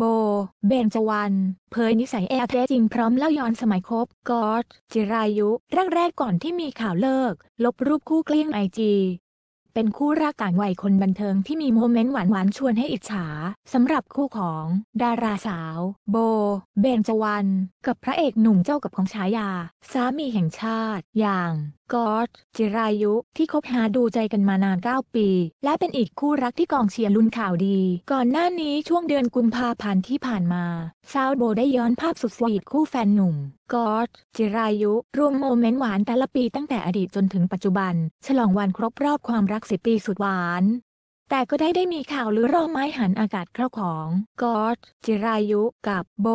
โบเบนจวันเผยนิสัยแอร์เทสจริงพร้อมเล่าย้อนสมัยคบกอตจิรายุ แรกๆก่อนที่มีข่าวเลิก ลบรูปคู่เกลี้ยงไอจีเป็นคู่รักต่างวัยคนบันเทิงที่มีโมเมนต์หวานหวานชวนให้อิจฉาสำหรับคู่ของ ดาราสาว โบ เบนจวันกับพระเอกหนุ่มเจ้ากับของฉายาสามีแห่งชาติ อย่างกอตจิรายุที่คบหาดูใจกันมานาน9ปี และเป็นอีกคู่รักที่กองเชียร์ลุ้นข่าวดี ก่อนหน้านี้ช่วงเดือนกุมภาพันธ์ที่ผ่านมาสาวโบได้ย้อนภาพสุดสวีทคู่แฟนหนุ่ม กอตจิรายุรวมโมเมนต์หวานแต่ละปีตั้งแต่อดีตจนถึงปัจจุบัน ฉลองวันครบรอบความรัก60ปีสุดหวาน แต่ก็ได้ได้มีข่าวหรือรอไม้หันอากาศคร้าของกอตจิรายุ กับโบ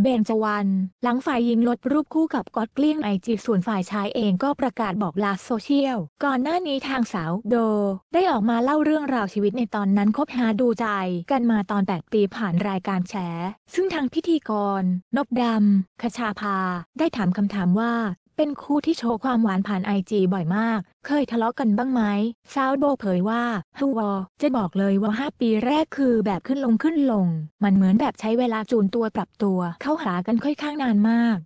เบนจวัน หลังฝ่ายหญิงลดรูปคู่กับกอตเกลี้ยงไอจีส่วนฝ่ายชายเองก็ประกาศบอกลาโซเชียลก่อนหน้านี้ทางสาวโด ได้ออกมาเล่าเรื่องราวชีวิตในตอนนั้นคบหาดูใจกันมาตอน 8 ปีผ่านรายการแฉซึ่งทางพิธีกรนบดำคชาภาได้ถามคำถามว่าเป็นคู่ที่โชว์ความหวานผ่านไอจี บ่อยมาก เคยทะเลาะกันบ้างไหมสาวโบเผยว่าฮัวจะบอกเลยว่า 5 ปีแรกคือแบบขึ้นลงขึ้นลง มันเหมือนแบบใช้เวลาจูนตัวปรับตัว เข้าหากันค่อยข้างนานมาก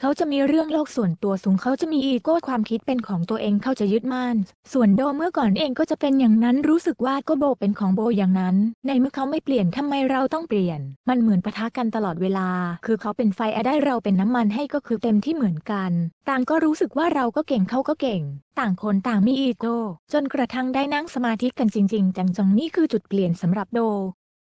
เขาจะมีเรื่องโลกส่วนตัวสูงเขาจะมีอีโก้ความคิดเป็นของตัวเองเขาจะยึดมั่นส่วนโดเมื่อก่อนเองก็จะเป็นอย่างนั้น รู้สึกว่าก็โบเป็นของโบอย่างนั้นในเมื่อเขาไม่เปลี่ยนทำไมเราต้องเปลี่ยน มันเหมือนปะทะกันตลอดเวลา คือเขาเป็นไฟอได้เราเป็นน้ำมันให้ก็คือเต็มที่เหมือนกัน ต่างก็รู้สึกว่าเราก็เก่งเขาก็เก่ง ต่างคนต่างมีอีโก้จนกระทั่งได้นั่งสมาธิกันจริงๆจังๆนี่คือจุดเปลี่ยนสำหรับโด